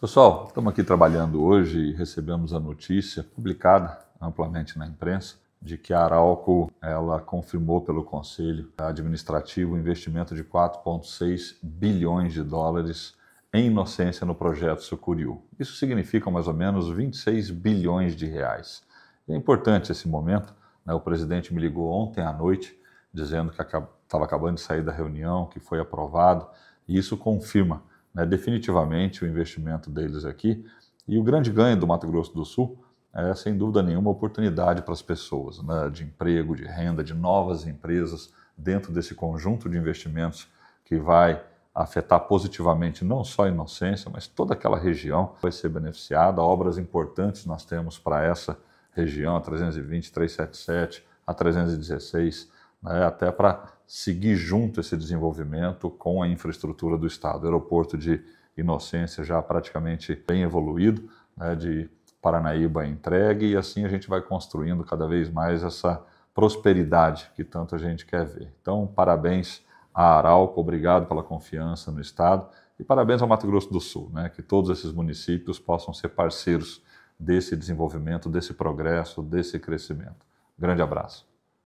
Pessoal, estamos aqui trabalhando hoje e recebemos a notícia publicada amplamente na imprensa de que a Arauco ela confirmou pelo Conselho Administrativo um investimento de 4,6 bilhões de dólares em inocência no projeto Sucuriú. Isso significa mais ou menos 26 bilhões de reais. É importante esse momento. Né? O presidente me ligou ontem à noite dizendo que estava acabando de sair da reunião, que foi aprovado, e isso confirma né, definitivamente o investimento deles aqui. E o grande ganho do Mato Grosso do Sul é, sem dúvida nenhuma, oportunidade para as pessoas, né, de emprego, de renda, de novas empresas dentro desse conjunto de investimentos que vai afetar positivamente não só a Inocência, mas toda aquela região vai ser beneficiada. Obras importantes nós temos para essa região, a 320, 377, a 316, né, até para seguir junto esse desenvolvimento com a infraestrutura do Estado. O aeroporto de Inocência já praticamente bem evoluído, né, de Paranaíba entregue, e assim a gente vai construindo cada vez mais essa prosperidade que tanto a gente quer ver. Então, parabéns à Arauco, obrigado pela confiança no Estado e parabéns ao Mato Grosso do Sul, né, que todos esses municípios possam ser parceiros desse desenvolvimento, desse progresso, desse crescimento. Grande abraço.